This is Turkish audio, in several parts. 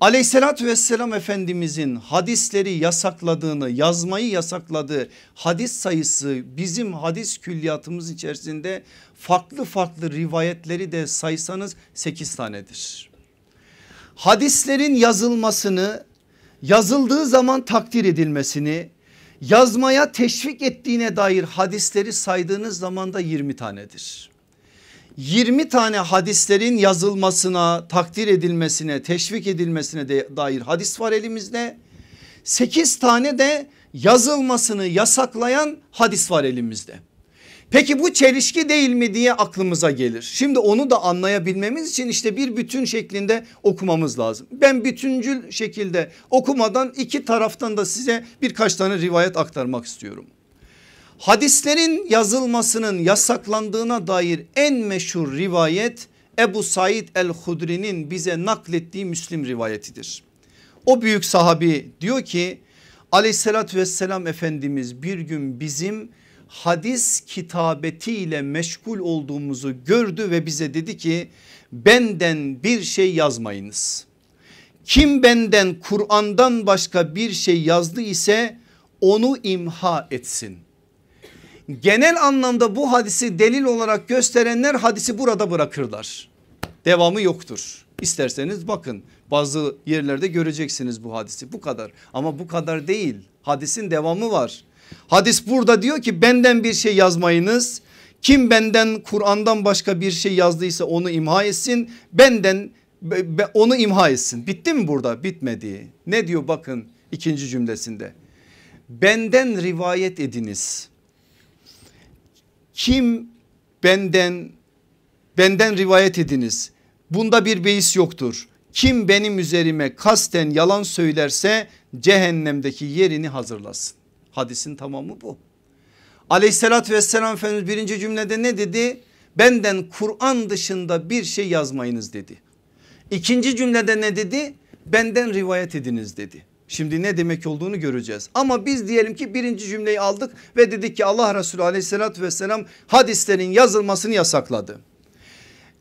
Aleyhissalatü vesselam Efendimizin hadisleri yasakladığını yazmayı yasakladığı hadis sayısı bizim hadis külliyatımız içerisinde farklı farklı rivayetleri de saysanız 8 tanedir. Hadislerin yazılmasını yazıldığı zaman takdir edilmesini yazmaya teşvik ettiğine dair hadisleri saydığınız zaman da 20 tanedir. 20 tane hadislerin yazılmasına, takdir edilmesine, teşvik edilmesine de dair hadis var elimizde. 8 tane de yazılmasını yasaklayan hadis var elimizde. Peki bu çelişki değil mi diye aklımıza gelir. Şimdi onu da anlayabilmemiz için işte bir bütün şeklinde okumamız lazım. Ben bütüncül şekilde okumadan iki taraftan da size birkaç tane rivayet aktarmak istiyorum. Hadislerin yazılmasının yasaklandığına dair en meşhur rivayet Ebu Said el-Hudri'nin bize naklettiği Müslim rivayetidir. O büyük sahabi diyor ki aleyhissalatü vesselam Efendimiz bir gün bizim hadis kitabetiyle meşgul olduğumuzu gördü ve bize dedi ki benden bir şey yazmayınız. Kim benden Kur'an'dan başka bir şey yazdı ise onu imha etsin genel anlamda bu hadisi delil olarak gösterenler hadisi burada bırakırlar. Devamı yoktur. İsterseniz bakın bazı yerlerde göreceksiniz bu hadisi bu kadar ama bu kadar değil hadisin devamı var. Hadis burada diyor ki benden bir şey yazmayınız kim benden Kur'an'dan başka bir şey yazdıysa onu imha etsin benden onu imha etsin bitti mi burada bitmedi ne diyor bakın ikinci cümlesinde benden rivayet ediniz kim benden benden rivayet ediniz bunda bir beis yoktur. Kim benim üzerime kasten yalan söylerse cehennemdeki yerini hazırlasın. Hadisin tamamı bu. Aleyhissalatü vesselam Efendimiz birinci cümlede ne dedi? Benden Kur'an dışında bir şey yazmayınız dedi. İkinci cümlede ne dedi? Benden rivayet ediniz dedi. Şimdi ne demek olduğunu göreceğiz. Ama biz diyelim ki birinci cümleyi aldık ve dedik ki Allah Resulü aleyhissalatü vesselam hadislerin yazılmasını yasakladı.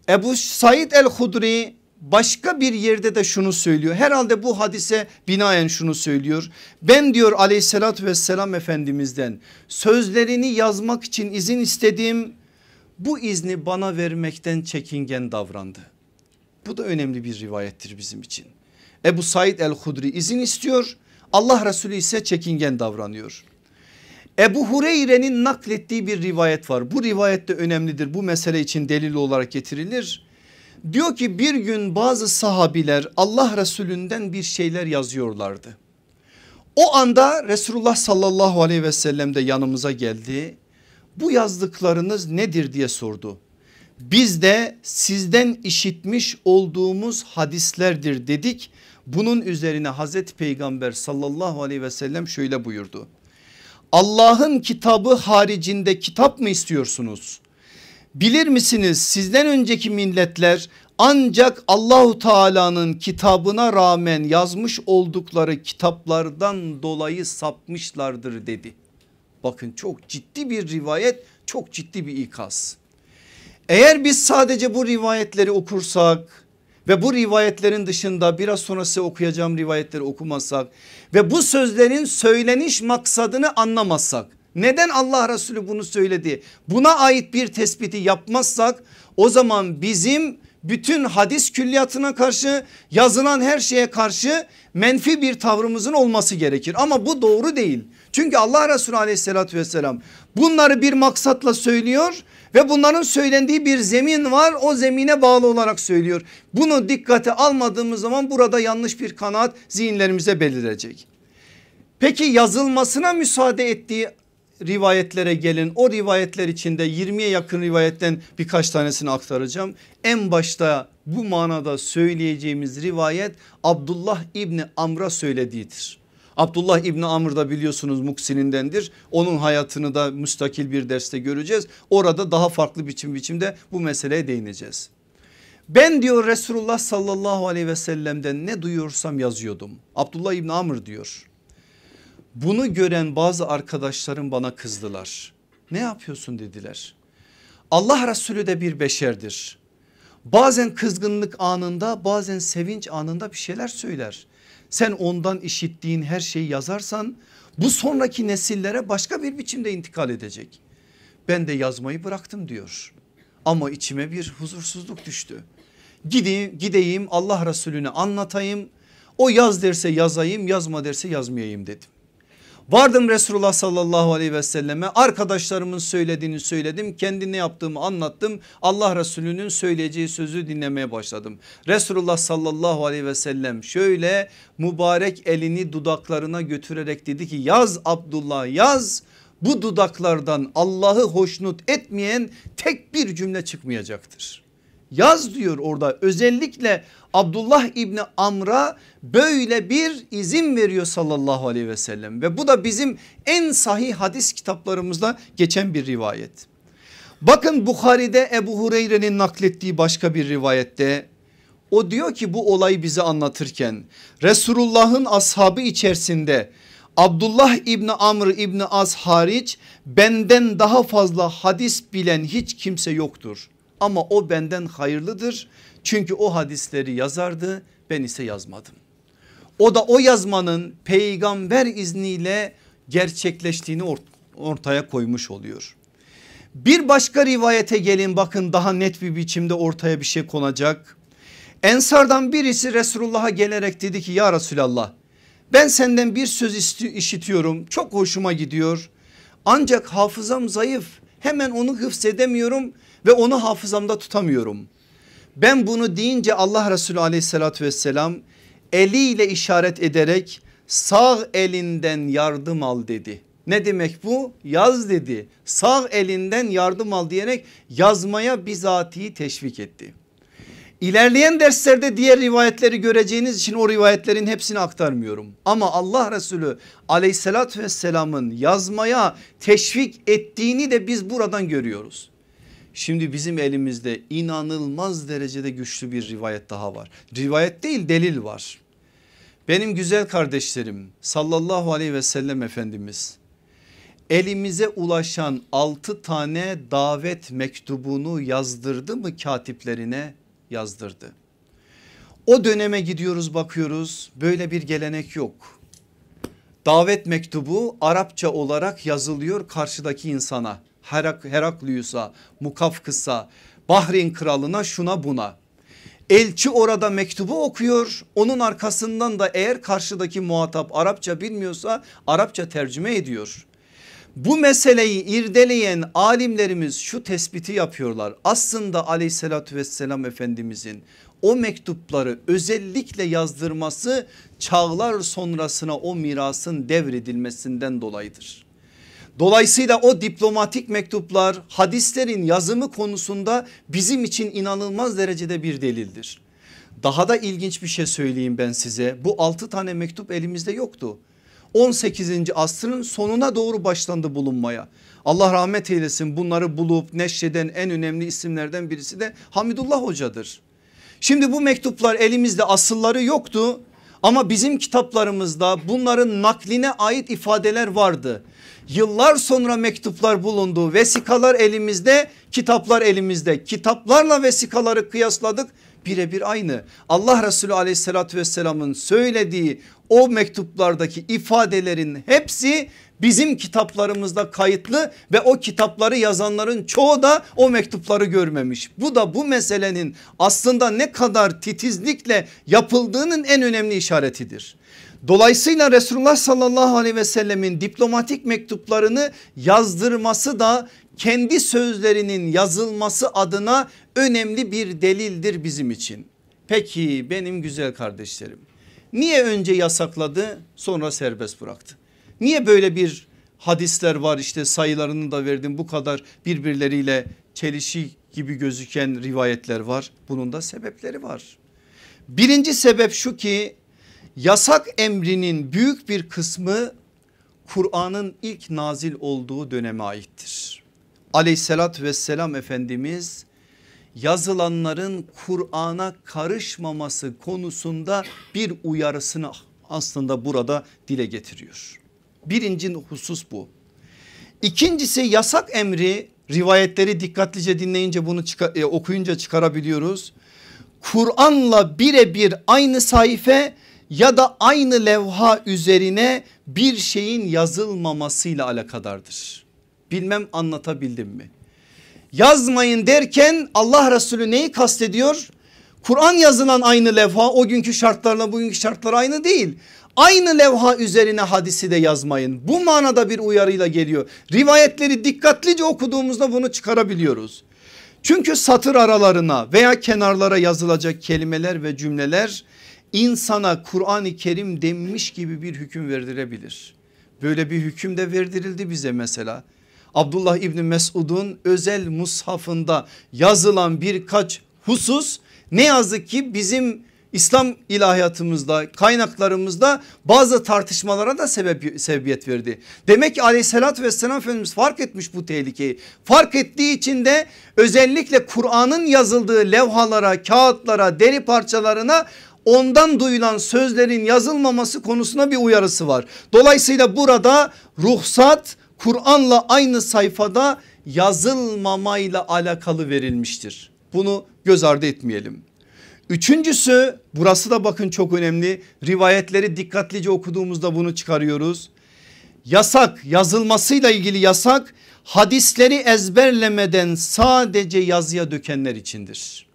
Ebu Said el-Hudri başka bir yerde de şunu söylüyor. Herhalde bu hadise binaen şunu söylüyor. Ben diyor aleyhissalatü vesselam efendimizden sözlerini yazmak için izin istediğim bu izni bana vermekten çekingen davrandı. Bu da önemli bir rivayettir bizim için. Ebu Said el-Hudri izin istiyor. Allah Resulü ise çekingen davranıyor. Ebu Hureyre'nin naklettiği bir rivayet var. Bu rivayet de önemlidir. Bu mesele için delil olarak getirilir. Diyor ki bir gün bazı sahabiler Allah Resulünden bir şeyler yazıyorlardı. O anda Resulullah sallallahu aleyhi ve sellem de yanımıza geldi. Bu yazdıklarınız nedir diye sordu biz de sizden işitmiş olduğumuz hadislerdir dedik. Bunun üzerine Hazreti Peygamber sallallahu aleyhi ve sellem şöyle buyurdu. Allah'ın kitabı haricinde kitap mı istiyorsunuz? Bilir misiniz sizden önceki milletler ancak Allahu Teala'nın kitabına rağmen yazmış oldukları kitaplardan dolayı sapmışlardır dedi. Bakın çok ciddi bir rivayet çok ciddi bir ikaz. Eğer biz sadece bu rivayetleri okursak ve bu rivayetlerin dışında biraz sonra size okuyacağım rivayetleri okumasak ve bu sözlerin söyleniş maksadını anlamazsak neden Allah Resulü bunu söyledi buna ait bir tespiti yapmazsak o zaman bizim bütün hadis külliyatına karşı yazılan her şeye karşı menfi bir tavrımızın olması gerekir. Ama bu doğru değil. Çünkü Allah Resulü aleyhissalatü vesselam bunları bir maksatla söylüyor ve bunların söylendiği bir zemin var o zemine bağlı olarak söylüyor. Bunu dikkate almadığımız zaman burada yanlış bir kanaat zihinlerimize belirecek. Peki yazılmasına müsaade ettiği rivayetlere gelin. O rivayetler içinde 20'ye yakın rivayetten birkaç tanesini aktaracağım. En başta bu manada söyleyeceğimiz rivayet Abdullah İbni Amr'a söylediğidir. Abdullah İbni Amr da biliyorsunuz Muksinindendir. Onun hayatını da müstakil bir derste göreceğiz. Orada daha farklı biçim biçimde bu meseleye değineceğiz. Ben diyor Resulullah sallallahu aleyhi ve sellem'den ne duyuyorsam yazıyordum. Abdullah İbni Amr diyor. Bunu gören bazı arkadaşlarım bana kızdılar. Ne yapıyorsun dediler. Allah Resulü de bir beşerdir. Bazen kızgınlık anında bazen sevinç anında bir şeyler söyler sen ondan işittiğin her şeyi yazarsan bu sonraki nesillere başka bir biçimde intikal edecek. Ben de yazmayı bıraktım diyor ama içime bir huzursuzluk düştü. Gideyim, gideyim Allah Resulüne anlatayım o yaz derse yazayım yazma derse yazmayayım dedim. Vardım Resulullah sallallahu aleyhi ve selleme arkadaşlarımın söylediğini söyledim. Kendine yaptığımı anlattım. Allah Resulü'nün söyleyeceği sözü dinlemeye başladım. Resulullah sallallahu aleyhi ve sellem şöyle mübarek elini dudaklarına götürerek dedi ki yaz Abdullah yaz bu dudaklardan Allah'ı hoşnut etmeyen tek bir cümle çıkmayacaktır yaz diyor orada özellikle Abdullah İbni Amr'a böyle bir izin veriyor sallallahu aleyhi ve sellem ve bu da bizim en sahih hadis kitaplarımızda geçen bir rivayet. Bakın Bukhari'de Ebu Hureyre'nin naklettiği başka bir rivayette o diyor ki bu olayı bize anlatırken Resulullah'ın ashabı içerisinde Abdullah İbni Amr İbni Az hariç benden daha fazla hadis bilen hiç kimse yoktur ama o benden hayırlıdır. Çünkü o hadisleri yazardı ben ise yazmadım. O da o yazmanın peygamber izniyle gerçekleştiğini ort ortaya koymuş oluyor. Bir başka rivayete gelin bakın daha net bir biçimde ortaya bir şey konacak. Ensardan birisi Resulullah'a gelerek dedi ki ya Resulallah ben senden bir söz işitiyorum çok hoşuma gidiyor. Ancak hafızam zayıf hemen onu hıfzedemiyorum ve onu hafızamda tutamıyorum. Ben bunu deyince Allah Resulü aleyhissalatü vesselam eliyle işaret ederek sağ elinden yardım al dedi. Ne demek bu? Yaz dedi. Sağ elinden yardım al diyerek yazmaya bizatihi teşvik etti. İlerleyen derslerde diğer rivayetleri göreceğiniz için o rivayetlerin hepsini aktarmıyorum. Ama Allah Resulü aleyhissalatü vesselamın yazmaya teşvik ettiğini de biz buradan görüyoruz. Şimdi bizim elimizde inanılmaz derecede güçlü bir rivayet daha var. Rivayet değil delil var. Benim güzel kardeşlerim sallallahu aleyhi ve sellem efendimiz elimize ulaşan 6 tane davet mektubunu yazdırdı mı katiplerine yazdırdı. O döneme gidiyoruz bakıyoruz böyle bir gelenek yok. Davet mektubu Arapça olarak yazılıyor karşıdaki insana. Herak, Heraklius'a, Mukafkıs'a, Bahrin kralına şuna buna. Elçi orada mektubu okuyor. Onun arkasından da eğer karşıdaki muhatap Arapça bilmiyorsa Arapça tercüme ediyor. Bu meseleyi irdeleyen alimlerimiz şu tespiti yapıyorlar. Aslında aleyhissalatü vesselam efendimizin o mektupları özellikle yazdırması çağlar sonrasına o mirasın devredilmesinden dolayıdır. Dolayısıyla o diplomatik mektuplar hadislerin yazımı konusunda bizim için inanılmaz derecede bir delildir. Daha da ilginç bir şey söyleyeyim ben size. Bu 6 tane mektup elimizde yoktu. 18. asrın sonuna doğru başlandı bulunmaya. Allah rahmet eylesin bunları bulup neşreden en önemli isimlerden birisi de Hamidullah hocadır. Şimdi bu mektuplar elimizde asılları yoktu ama bizim kitaplarımızda bunların nakline ait ifadeler vardı. Yıllar sonra mektuplar bulundu. Vesikalar elimizde, kitaplar elimizde. Kitaplarla vesikaları kıyasladık birebir aynı. Allah Resulü aleyhissalatü vesselamın söylediği o mektuplardaki ifadelerin hepsi bizim kitaplarımızda kayıtlı ve o kitapları yazanların çoğu da o mektupları görmemiş. Bu da bu meselenin aslında ne kadar titizlikle yapıldığının en önemli işaretidir. Dolayısıyla Resulullah sallallahu aleyhi ve sellemin diplomatik mektuplarını yazdırması da kendi sözlerinin yazılması adına önemli bir delildir bizim için. Peki benim güzel kardeşlerim niye önce yasakladı sonra serbest bıraktı? Niye böyle bir hadisler var işte sayılarını da verdim bu kadar birbirleriyle çelişi gibi gözüken rivayetler var. Bunun da sebepleri var. Birinci sebep şu ki yasak emrinin büyük bir kısmı Kur'an'ın ilk nazil olduğu döneme aittir. Aleyhissalat vesselam Efendimiz yazılanların Kur'an'a karışmaması konusunda bir uyarısını aslında burada dile getiriyor. Birinci husus bu. İkincisi yasak emri rivayetleri dikkatlice dinleyince bunu çıkar, e, okuyunca çıkarabiliyoruz. Kur'an'la birebir aynı sayfa ya da aynı levha üzerine bir şeyin yazılmamasıyla alakadardır. Bilmem anlatabildim mi? Yazmayın derken Allah Resulü neyi kastediyor? Kur'an yazılan aynı levha o günkü şartlarla bugünkü şartlar aynı değil. Aynı levha üzerine hadisi de yazmayın. Bu manada bir uyarıyla geliyor. Rivayetleri dikkatlice okuduğumuzda bunu çıkarabiliyoruz. Çünkü satır aralarına veya kenarlara yazılacak kelimeler ve cümleler insana Kur'an-ı Kerim denmiş gibi bir hüküm verdirebilir. Böyle bir hüküm de verdirildi bize mesela. Abdullah İbni Mesud'un özel mushafında yazılan birkaç husus ne yazık ki bizim İslam ilahiyatımızda kaynaklarımızda bazı tartışmalara da sebep, sebebiyet verdi. Demek ki aleyhissalatü vesselam Efendimiz fark etmiş bu tehlikeyi. Fark ettiği için de özellikle Kur'an'ın yazıldığı levhalara kağıtlara deri parçalarına ondan duyulan sözlerin yazılmaması konusuna bir uyarısı var. Dolayısıyla burada ruhsat Kur'an'la aynı sayfada yazılmamayla alakalı verilmiştir. Bunu göz ardı etmeyelim. Üçüncüsü burası da bakın çok önemli. Rivayetleri dikkatlice okuduğumuzda bunu çıkarıyoruz. Yasak yazılmasıyla ilgili yasak hadisleri ezberlemeden sadece yazıya dökenler içindir.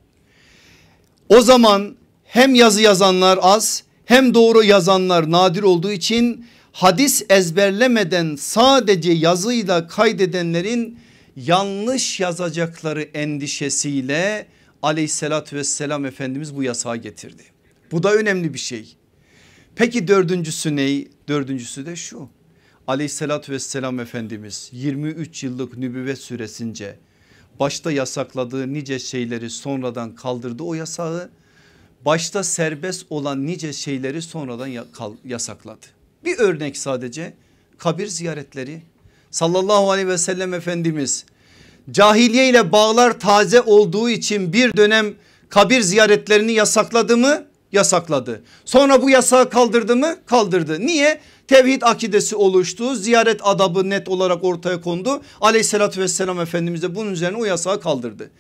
O zaman hem yazı yazanlar az hem doğru yazanlar nadir olduğu için hadis ezberlemeden sadece yazıyla kaydedenlerin yanlış yazacakları endişesiyle aleyhissalatü vesselam Efendimiz bu yasağı getirdi. Bu da önemli bir şey. Peki dördüncüsü ne? Dördüncüsü de şu aleyhissalatü vesselam Efendimiz 23 yıllık nübüvvet süresince başta yasakladığı nice şeyleri sonradan kaldırdı o yasağı. Başta serbest olan nice şeyleri sonradan yasakladı. Bir örnek sadece kabir ziyaretleri sallallahu aleyhi ve sellem efendimiz cahiliye ile bağlar taze olduğu için bir dönem kabir ziyaretlerini yasakladı mı? Yasakladı. Sonra bu yasağı kaldırdı mı? Kaldırdı. Niye? Tevhid akidesi oluştu. Ziyaret adabı net olarak ortaya kondu. Aleyhissalatü vesselam Efendimiz de bunun üzerine o yasağı kaldırdı.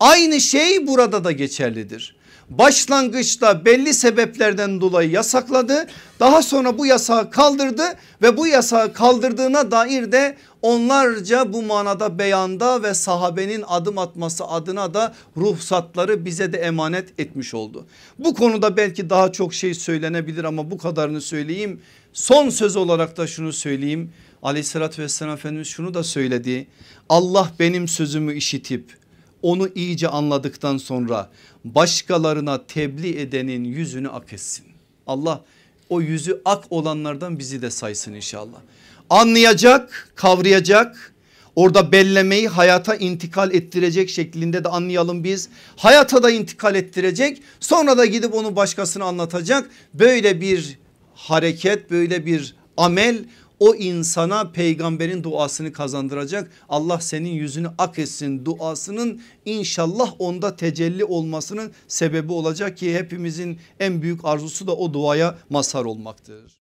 Aynı şey burada da geçerlidir başlangıçta belli sebeplerden dolayı yasakladı. Daha sonra bu yasağı kaldırdı ve bu yasağı kaldırdığına dair de onlarca bu manada beyanda ve sahabenin adım atması adına da ruhsatları bize de emanet etmiş oldu. Bu konuda belki daha çok şey söylenebilir ama bu kadarını söyleyeyim. Son söz olarak da şunu söyleyeyim. Aleyhissalatü vesselam Efendimiz şunu da söyledi. Allah benim sözümü işitip onu iyice anladıktan sonra başkalarına tebliğ edenin yüzünü ak etsin. Allah o yüzü ak olanlardan bizi de saysın inşallah. Anlayacak, kavrayacak, orada bellemeyi hayata intikal ettirecek şeklinde de anlayalım biz. Hayata da intikal ettirecek sonra da gidip onu başkasına anlatacak. Böyle bir hareket böyle bir amel o insana peygamberin duasını kazandıracak. Allah senin yüzünü ak etsin duasının inşallah onda tecelli olmasının sebebi olacak ki hepimizin en büyük arzusu da o duaya mazhar olmaktır.